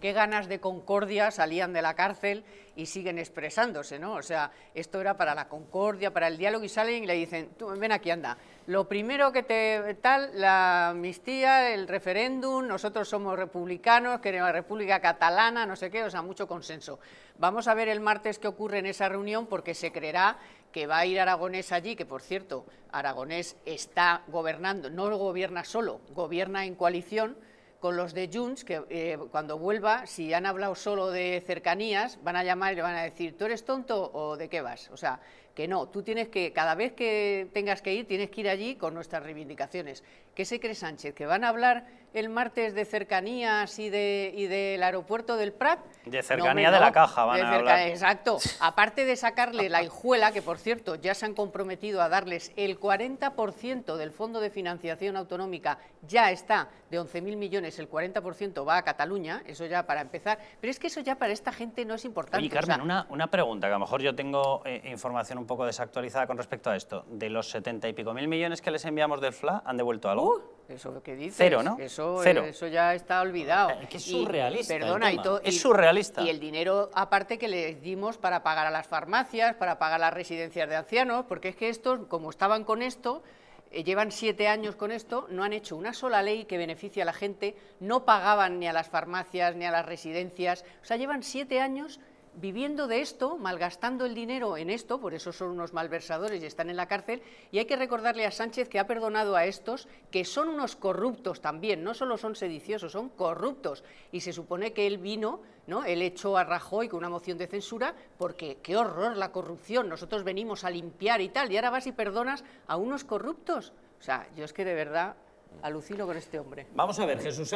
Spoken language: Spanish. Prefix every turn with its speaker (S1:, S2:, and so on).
S1: Qué ganas de concordia salían de la cárcel y siguen expresándose, ¿no? O sea, esto era para la concordia, para el diálogo y salen y le dicen, Tú, ven aquí, anda. Lo primero que te tal, la amnistía, el referéndum, nosotros somos republicanos, queremos la República Catalana, no sé qué, o sea, mucho consenso. Vamos a ver el martes qué ocurre en esa reunión porque se creerá que va a ir Aragonés allí, que por cierto, Aragonés está gobernando, no gobierna solo, gobierna en coalición con los de Junts, que eh, cuando vuelva, si han hablado solo de cercanías, van a llamar y le van a decir, ¿tú eres tonto o de qué vas? O sea, que no, tú tienes que, cada vez que tengas que ir, tienes que ir allí con nuestras reivindicaciones. ¿Qué se cree Sánchez? ¿Que van a hablar el martes de cercanías y, del aeropuerto del Prat? De cercanía de la caja van a hablar. Exacto. Aparte de sacarle la hijuela, que por cierto ya se han comprometido a darles el 40% del Fondo de Financiación Autonómica, ya está de 11.000 millones, el 40% va a Cataluña, eso ya para empezar, pero es que eso ya para esta gente no es importante. Y Carmen,
S2: una, pregunta, que a lo mejor yo tengo eh, información un poco desactualizada con respecto a esto. De los setenta y pico mil millones que les enviamos del FLA, ¿han
S1: devuelto algo? Uh, eso que ¿no? Eh, eso, ya está olvidado. Es que es surrealista. Y, perdona, Es surrealista. Y el dinero aparte que les dimos para pagar a las farmacias, para pagar las residencias de ancianos, porque es que estos, como estaban con esto, eh, llevan siete años con esto, no han hecho una sola ley que beneficie a la gente, no pagaban ni a las farmacias ni a las residencias. O sea, llevan siete años viviendo de esto, malgastando el dinero en esto, por eso son unos malversadores y están en la cárcel, y hay que recordarle a Sánchez que ha perdonado a estos, que son unos corruptos también, no solo son sediciosos, son corruptos, y se supone que él vino, ¿no? él echó a Rajoy con una moción de censura, porque qué horror la corrupción, nosotros venimos a limpiar y tal, y ahora vas y perdonas a unos corruptos. O sea, yo es que de verdad alucino con este hombre. Vamos a ver, Jesús.